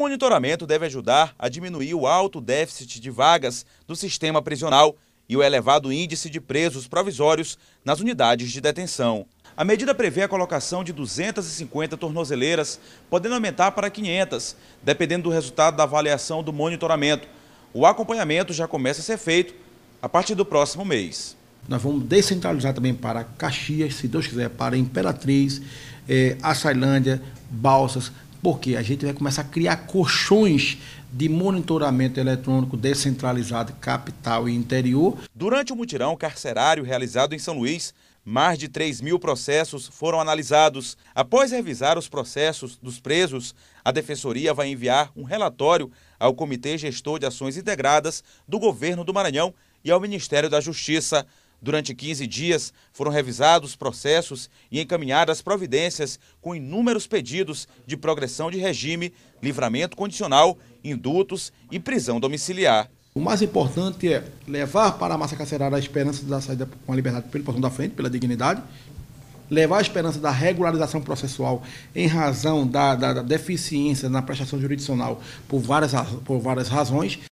monitoramento deve ajudar a diminuir o alto déficit de vagas do sistema prisional e o elevado índice de presos provisórios nas unidades de detenção. A medida prevê a colocação de 250 tornozeleiras, podendo aumentar para 500, dependendo do resultado da avaliação do monitoramento. O acompanhamento já começa a ser feito a partir do próximo mês. Nós vamos descentralizar também para Caxias, se Deus quiser, para Imperatriz, eh, Açailândia, Balsas, porque a gente vai começar a criar colchões de monitoramento eletrônico descentralizado capital e interior. Durante o mutirão carcerário realizado em São Luís, mais de 3 mil processos foram analisados. Após revisar os processos dos presos, a Defensoria vai enviar um relatório ao Comitê Gestor de Ações Integradas do Governo do Maranhão e ao Ministério da Justiça. Durante 15 dias foram revisados processos e encaminhadas providências com inúmeros pedidos de progressão de regime, livramento condicional, indutos e prisão domiciliar. O mais importante é levar para a massa carcerária a esperança da saída com a liberdade pelo portão da frente, pela dignidade, levar a esperança da regularização processual em razão da, da, da deficiência na prestação jurisdicional por várias, por várias razões